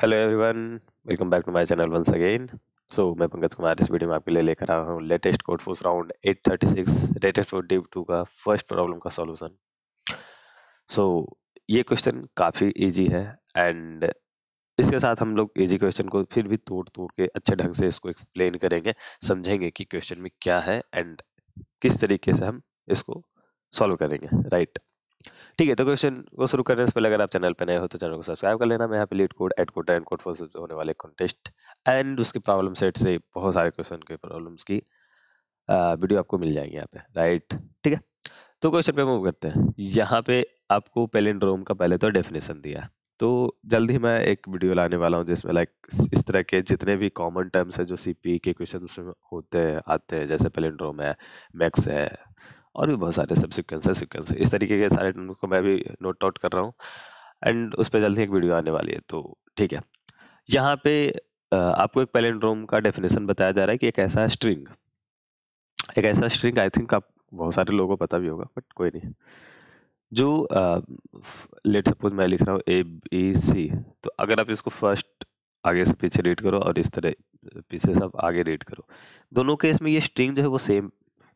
Hello everyone welcome back to my channel once again so मैं पंकज कुमार इस video में आपके लिए लेकर आया हूँ latest Codeforces round 836 latest for div two का फर्स्ट प्रॉब्लम का सॉल्यूशन सो so, ये क्वेश्चन काफ़ी इजी है एंड इसके साथ हम लोग इजी क्वेश्चन को फिर भी तोड़ तोड़ के अच्छे ढंग से इसको एक्सप्लेन करेंगे समझेंगे कि क्वेश्चन में क्या है एंड किस तरीके से हम इसको सॉल्व करेंगे राइट right? ठीक है तो क्वेश्चन को शुरू करने से पहले अगर आप चैनल पर नए हो तो चैनल को सब्सक्राइब कर लेना मैं यहाँ पे LeetCode AtCoder and Codeforces होने वाले कॉन्टेस्ट एंड उसके प्रॉब्लम सेट से बहुत सारे क्वेश्चन के प्रॉब्लम्स की वीडियो आपको मिल जाएंगे यहाँ पे राइट ठीक है तो क्वेश्चन पे मूव करते हैं यहाँ पे आपको पेलेंड्रोम का पहले तो डेफिनेशन दिया तो जल्द ही मैं एक वीडियो लाने वाला हूँ जिसमें लाइक इस तरह के जितने भी कॉमन टर्म्स हैं जो सी e के क्वेश्चन उसमें होते हैं आते हैं जैसे पेलिंड्रोम है मैक्स है और भी बहुत सारे सब सिक्वेंस है सिक्वेंस इस तरीके के सारे टर्म को मैं भी नोट आउट कर रहा हूँ एंड उस पर जल्दी एक वीडियो आने वाली है तो ठीक है यहाँ पे आपको एक पैलेंड्रोम का डेफिनेशन बताया जा रहा है कि एक ऐसा स्ट्रिंग एक ऐसा स्ट्रिंग आई थिंक आप बहुत सारे लोगों को पता भी होगा बट कोई नहीं जो लेट सपोज मैं लिख रहा हूँ ए बी सी तो अगर आप इसको फर्स्ट आगे से पीछे रीड करो और इस तरह पीछे से आप आगे रीड करो दोनों केस में ये स्ट्रिंग जो है वो सेम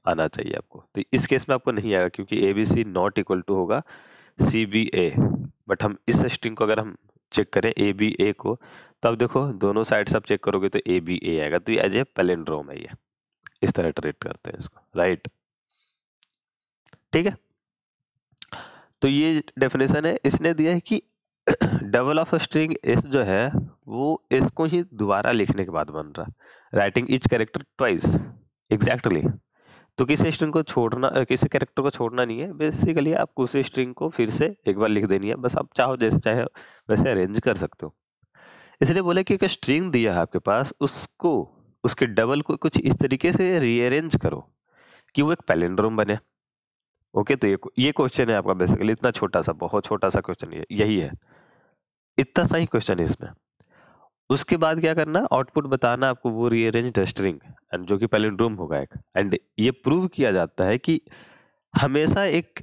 आना चाहिए आपको तो इस केस में आपको नहीं आएगा क्योंकि A B C not equal to होगा सी बी ए बट हम इस स्ट्रिंग को अगर हम चेक करें ए बी ए को तो आप देखो दोनों साइड से आप चेक करोगे तो ए बी ए आएगा तो ये एज ए पेलेंड्रोम है ये इस तरह ट्रीट करते हैं इसको राइट ठीक है तो ये डेफिनेशन है इसने दिया है कि डबल ऑफ स्ट्रिंग एस जो है वो इसको ही दोबारा लिखने के बाद बन रहा writing each character twice exactly तो किसी स्ट्रिंग को छोड़ना किसी कैरेक्टर को छोड़ना नहीं है बेसिकली आप उसी स्ट्रिंग को फिर से एक बार लिख देनी है बस आप चाहो जैसे चाहे वैसे अरेंज कर सकते हो इसलिए बोले कि एक स्ट्रिंग दिया है आपके पास उसको उसके डबल को कुछ इस तरीके से रीअरेंज करो कि वो एक पैलेंड्रोम बने ओके तो ये ये क्वेश्चन है आपका बेसिकली इतना छोटा सा बहुत छोटा सा क्वेश्चन यही है इतना सा ही क्वेश्चन है इसमें उसके बाद क्या करना आउटपुट बताना आपको वो रीअरेंज स्ट्रिंग एंड जो कि पैलिंड्रोम होगा एक एंड ये प्रूव किया जाता है कि हमेशा एक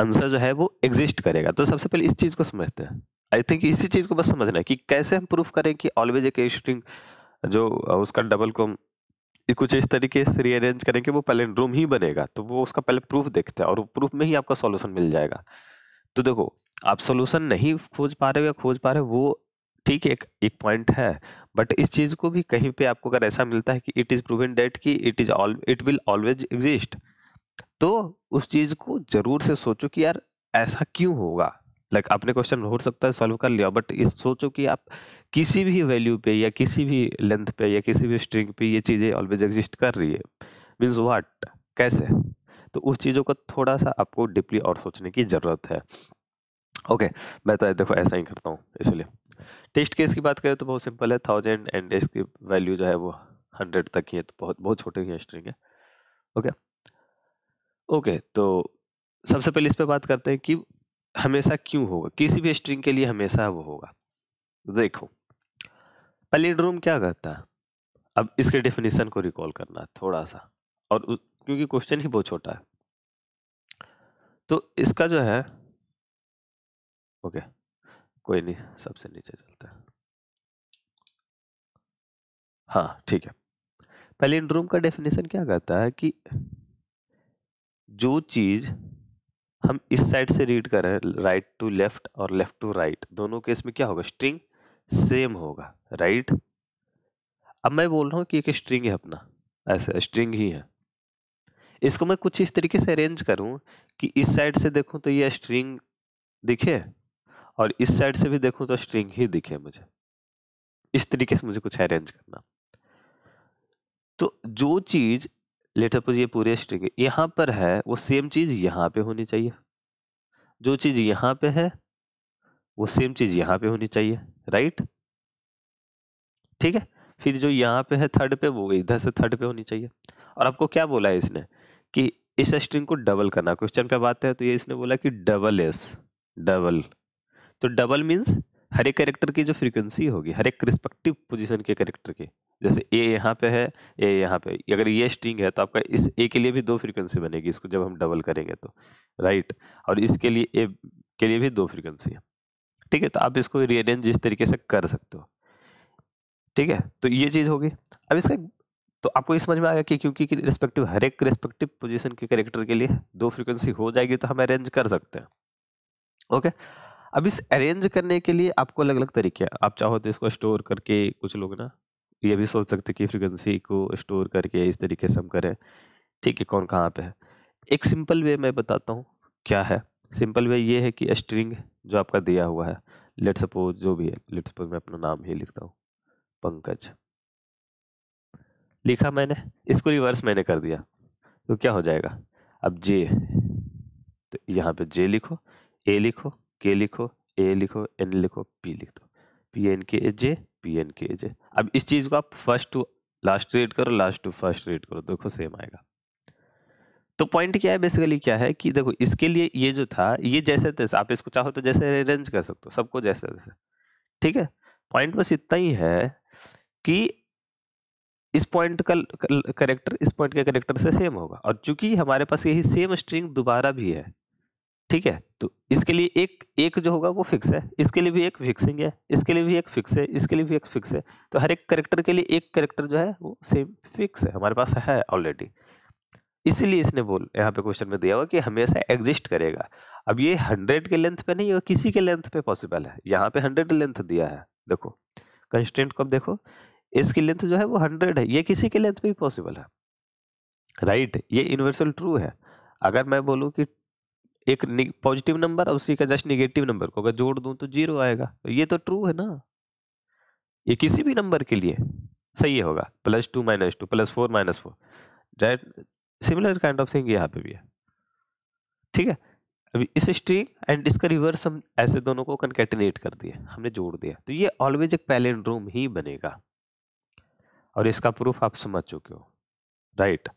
आंसर जो है वो एग्जिस्ट करेगा तो सबसे पहले इस चीज़ को समझते हैं आई थिंक इसी चीज़ को बस समझना है कि कैसे हम प्रूफ करें कि ऑलवेज एक स्ट्रिंग जो उसका डबल को कुछ इस तरीके से रीअरेंज करें कि वो पैलेंड्रोम ही बनेगा तो वो उसका पहले प्रूफ देखते हैं और प्रूफ में ही आपका सॉल्यूशन मिल जाएगा तो देखो आप सोल्यूशन नहीं खोज पा रहे हो या खोज पा रहे हो वो ठीक एक एक पॉइंट है बट इस चीज़ को भी कहीं पे आपको अगर ऐसा मिलता है कि इट इज़ प्रूवन डेट कि it is all it will always exist तो उस चीज़ को ज़रूर से सोचो कि यार ऐसा क्यों होगा लाइक like, आपने क्वेश्चन हो सकता है सॉल्व कर लिया बट इस सोचो कि आप किसी भी वैल्यू पे या किसी भी लेंथ पे या किसी भी स्ट्रिंग पे ये चीज़ें ऑलवेज एग्जिस्ट कर रही है मीन्स वाट कैसे तो उस चीज़ों का थोड़ा सा आपको डीपली और सोचने की ज़रूरत है ओके okay, मैं तो देखो ऐसा ही करता हूँ इसलिए टेस्ट केस की बात करें तो बहुत सिंपल है थाउजेंड एंड इसकी वैल्यू जो है वो हंड्रेड तक ही है तो बहुत बहुत छोटी ही स्ट्रिंग है ओके ओके तो सबसे पहले इस पर बात करते हैं कि हमेशा क्यों होगा किसी भी स्ट्रिंग के लिए हमेशा वो होगा देखो पैलिंड्रोम क्या करता है अब इसके डेफिनेशन को रिकॉल करना है थोड़ा सा और क्योंकि क्वेश्चन ही बहुत छोटा है तो इसका जो है ओके okay. कोई नहीं सबसे नीचे चलते हैं हाँ ठीक है पहले रूम का डेफिनेशन क्या कहता है कि जो चीज़ हम इस साइड से रीड कर रहे हैं राइट टू लेफ्ट और लेफ्ट टू राइट दोनों केस में क्या होगा स्ट्रिंग सेम होगा राइट अब मैं बोल रहा हूँ कि एक स्ट्रिंग है अपना ऐसे स्ट्रिंग ही है इसको मैं कुछ इस तरीके से अरेंज करूँ कि इस साइड से देखूँ तो ये स्ट्रिंग दिखे और इस साइड से भी देखूं तो स्ट्रिंग ही दिखे मुझे इस तरीके से मुझे कुछ अरेंज करना तो जो चीज़ लेटर पर ये पूरे स्ट्रिंग यहाँ पर है वो सेम चीज़ यहाँ पे होनी चाहिए जो चीज़ यहाँ पे है वो सेम चीज़ यहाँ पे होनी चाहिए राइट ठीक है फिर जो यहाँ पे है थर्ड पे वो इधर से थर्ड पे होनी चाहिए और आपको क्या बोला है इसने कि इस स्ट्रिंग को डबल करना क्वेश्चन पे बात है तो ये इसने बोला कि डबल एस डबल तो डबल मीन्स हर एक करेक्टर की जो फ्रीक्वेंसी होगी हर एक रिस्पेक्टिव पोजीशन के करेक्टर की जैसे ए यहाँ पे है ए यहाँ पे अगर ये स्ट्रिंग है तो आपका इस ए के लिए भी दो फ्रीक्वेंसी बनेगी इसको जब हम डबल करेंगे तो राइट और इसके लिए ए के लिए भी दो फ्रीक्वेंसी है ठीक है तो आप इसको रीअरेंज इस तरीके से कर सकते हो ठीक है तो ये चीज़ होगी अब इसका तो आपको समझ में आएगा कि क्योंकि रिस्पेक्टिव हर एक रिस्पेक्टिव पोजिशन के करेक्टर के लिए दो फ्रिक्वेंसी हो जाएगी तो हम अरेंज कर सकते हैं ओके अब इस अरेंज करने के लिए आपको अलग अलग तरीके हैं आप चाहो तो इसको स्टोर करके कुछ लोग ना ये भी सोच सकते कि फ्रिक्वेंसी को स्टोर करके इस तरीके से हम करें ठीक है कौन कहाँ पे है एक सिंपल वे मैं बताता हूँ क्या है सिंपल वे ये है कि स्ट्रिंग जो आपका दिया हुआ है लेट सपोज जो भी है लेट सपोज मैं अपना नाम ही लिखता हूँ पंकज लिखा मैंने इसको रिवर्स मैंने कर दिया तो क्या हो जाएगा अब जे तो यहाँ पे जे लिखो ए लिखो के लिखो ए लिखो एन लिखो पी लिख दो पी एन के जे पी एन के जे अब इस चीज़ को आप फर्स्ट टू लास्ट रेड करो लास्ट टू फर्स्ट रेड करो देखो सेम आएगा तो पॉइंट क्या है बेसिकली क्या है कि देखो इसके लिए ये जो था ये जैसे तैसे आप इसको चाहो तो जैसे अरेंज कर सकते हो सबको जैसे तैसे ठीक है पॉइंट बस इतना ही है कि इस पॉइंट का करेक्टर इस पॉइंट के करेक्टर से सेम होगा और चूंकि हमारे पास यही सेम स्ट्रिंग दोबारा भी है ठीक है तो इसके लिए एक एक जो होगा वो फिक्स है इसके लिए भी एक फिक्सिंग है इसके लिए भी एक फिक्स है इसके लिए भी एक फिक्स है तो हर एक करेक्टर के लिए एक करेक्टर जो है वो सेम फिक्स है हमारे पास है ऑलरेडी इसीलिए इसने बोल यहाँ पे क्वेश्चन में दिया हुआ कि हमेशा एग्जिस्ट करेगा अब ये हंड्रेड के लेंथ पे नहीं है किसी के लेंथ पे पॉसिबल है यहाँ पे हंड्रेड लेंथ दिया है देखो कंस्टेंट को अब देखो इसकी लेंथ जो है वो हंड्रेड है ये किसी के लेंथ पे भी पॉसिबल है राइट right, ये यूनिवर्सल ट्रू है अगर मैं बोलूँ कि एक पॉजिटिव नंबर और उसी का जस्ट निगेटिव नंबर को अगर जोड़ दूं तो जीरो आएगा ये तो ट्रू है ना ये किसी भी नंबर के लिए सही होगा plus two minus two plus four minus four right similar kind of thing यहाँ पे भी है ठीक है अभी इस स्ट्रिंग एंड इसका रिवर्स हम ऐसे दोनों को कंकेटिनेट कर दिए हमने जोड़ दिया तो ये ऑलवेज एक रूम ही बनेगा और इसका प्रूफ आप समझ चुके हो राइट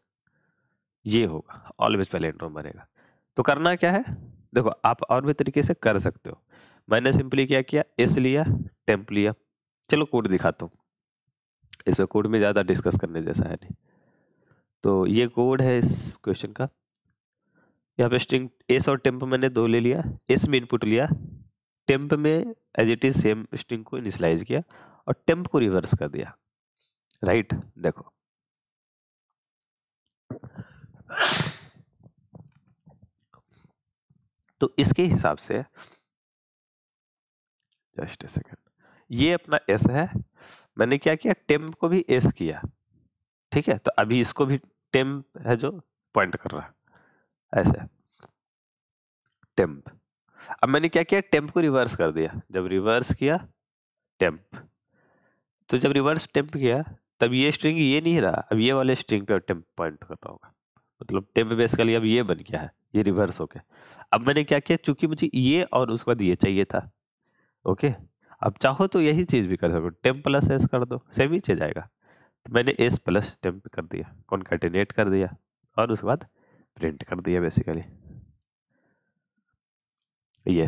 ये होगा ऑलवेज रूम बनेगा तो करना क्या है देखो आप और भी तरीके से कर सकते हो मैंने सिंपली क्या किया एस लिया टेम्प लिया चलो कोड दिखाता हूँ इसमें कोड में ज़्यादा डिस्कस करने जैसा है नहीं तो ये कोड है इस क्वेश्चन का यहाँ पे स्ट्रिंग एस और टेम्प मैंने दो ले लिया एस में इनपुट लिया टेम्प में as it is same string को इनिशलाइज किया और टेम्प को रिवर्स कर दिया राइट देखो तो इसके हिसाब से जस्ट ए सेकेंड ये अपना एस है मैंने क्या किया टेम्प को भी एस किया ठीक है तो अभी इसको भी टेम्प है जो पॉइंट कर रहा है ऐसे टेम्प अब मैंने क्या किया टेम्प को रिवर्स कर दिया जब रिवर्स किया टेम्प तो जब रिवर्स टेम्प किया तब ये स्ट्रिंग ये नहीं रहा अब ये वाले स्ट्रिंग पे टेम्प पॉइंट कर रहा होगा मतलब टेम्प बेसिकली अब ये बन गया है ये रिवर्स हो गया अब मैंने क्या किया चूंकि मुझे ये और उसके बाद ये चाहिए था ओके अब चाहो तो यही चीज़ भी कर सको टेम प्लस एस कर दो सेम ही चीज आएगा तो मैंने एस प्लस टेम कर दिया कॉन्कैटिनेट कर दिया और उसके बाद प्रिंट कर दिया बेसिकली ये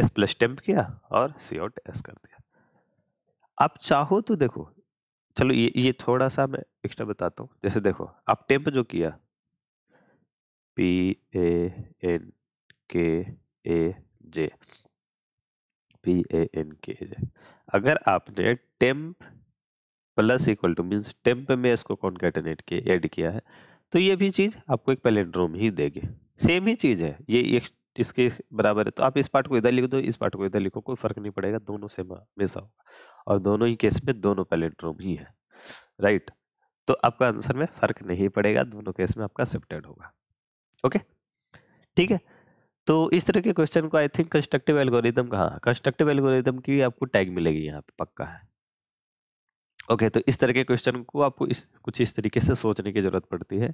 एस प्लस टेम्प किया और सी आउट एस कर दिया आप चाहो तो देखो चलो ये ये थोड़ा सा मैं एक्स्ट्रा बताता हूँ जैसे देखो आप टेम्प जो किया पी ए एन के ए जे पी ए एन के जे अगर आपने temp plus equal to means temp में इसको कॉन्केटनेट के ऐड किया है तो ये भी चीज़ आपको एक पैलेंड्रोम ही देगी सेम ही चीज़ है ये एक इसके बराबर है तो आप इस पार्ट को इधर लिख दो इस पार्ट को इधर लिखो कोई फर्क नहीं पड़ेगा दोनों से मिसा होगा और दोनों ही केस में दोनों पैलेंड्रोम ही है राइट तो आपका आंसर में फ़र्क नहीं पड़ेगा दोनों केस में आपका शिफ्टेड होगा ओके ठीक है तो इस तरह के क्वेश्चन को आई थिंक कंस्ट्रक्टिव एल्गोरिदम कहा कंस्ट्रक्टिव एल्गोरिदम की आपको टैग मिलेगी यहाँ पे पक्का है ओके okay, तो इस तरह के क्वेश्चन को आपको इस कुछ इस तरीके से सोचने की ज़रूरत पड़ती है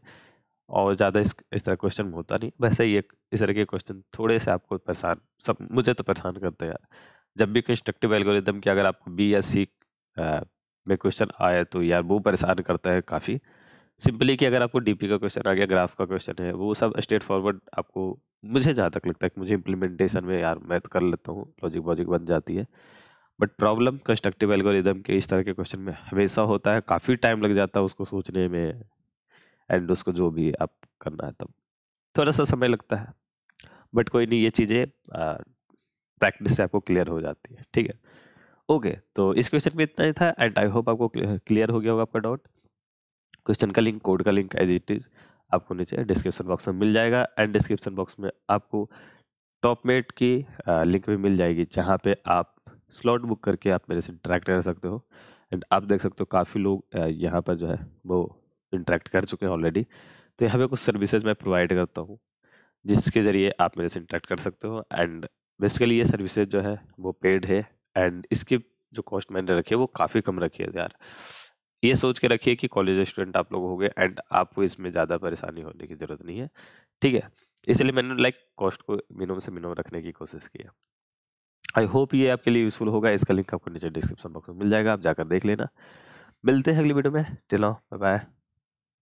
और ज़्यादा इस इस तरह क्वेश्चन होता नहीं वैसे ये इस तरह के क्वेश्चन थोड़े से आपको परेशान सब मुझे तो परेशान करते हैं यार जब भी कंस्ट्रक्टिव एल्गोरिदम की अगर आपको बी या सी में क्वेश्चन आए तो यार वो परेशान करता है काफ़ी सिंपली कि अगर आपको डीपी का क्वेश्चन आ गया ग्राफ का क्वेश्चन है वो सब स्ट्रेट फॉरवर्ड आपको मुझे जहाँ तक लगता है कि मुझे इम्प्लीमेंटेशन में यार मैं तो कर लेता हूँ लॉजिक वॉजिक बन जाती है बट प्रॉब्लम कंस्ट्रक्टिव एल्गोरिदम के इस तरह के क्वेश्चन में हमेशा होता है काफ़ी टाइम लग जाता है उसको सोचने में एंड उसको जो भी आप करना है तब थोड़ा सा समय लगता है बट कोई नहीं ये चीज़ें प्रैक्टिस से आपको क्लियर हो जाती है ठीक है ओके तो इस क्वेश्चन में इतना ही था एंड आई होप आपको क्लियर हो गया होगा आपका डाउट क्वेश्चन का लिंक कोड का लिंक एज इट इज़ आपको नीचे डिस्क्रिप्शन बॉक्स में मिल जाएगा एंड डिस्क्रिप्शन बॉक्स में आपको टॉप मेट की लिंक भी मिल जाएगी जहाँ पे आप स्लॉट बुक करके आप मेरे से इंटरेक्ट कर सकते हो एंड आप देख सकते हो काफ़ी लोग यहाँ पर जो है वो इंटरेक्ट कर चुके हैं ऑलरेडी तो यहाँ पे कुछ सर्विसेज मैं प्रोवाइड करता हूँ जिसके ज़रिए आप मेरे से इंटरेक्ट कर सकते हो एंड बेसिकली ये सर्विसेज जो है वो पेड है एंड इसकी जो कॉस्ट मैंने रखी है वो काफ़ी कम रखी है यार ये सोच के रखिए कि कॉलेज स्टूडेंट आप लोग हो गए एंड आपको इसमें ज़्यादा परेशानी होने की ज़रूरत नहीं है ठीक है इसलिए मैंने लाइक कॉस्ट को मिनिमम से मिनिमम रखने की कोशिश की है आई होप ये आपके लिए यूजफुल होगा इसका लिंक आपको नीचे डिस्क्रिप्शन बॉक्स में मिल जाएगा आप जाकर देख लेना मिलते हैं अगली वीडियो में चलो बाय बाय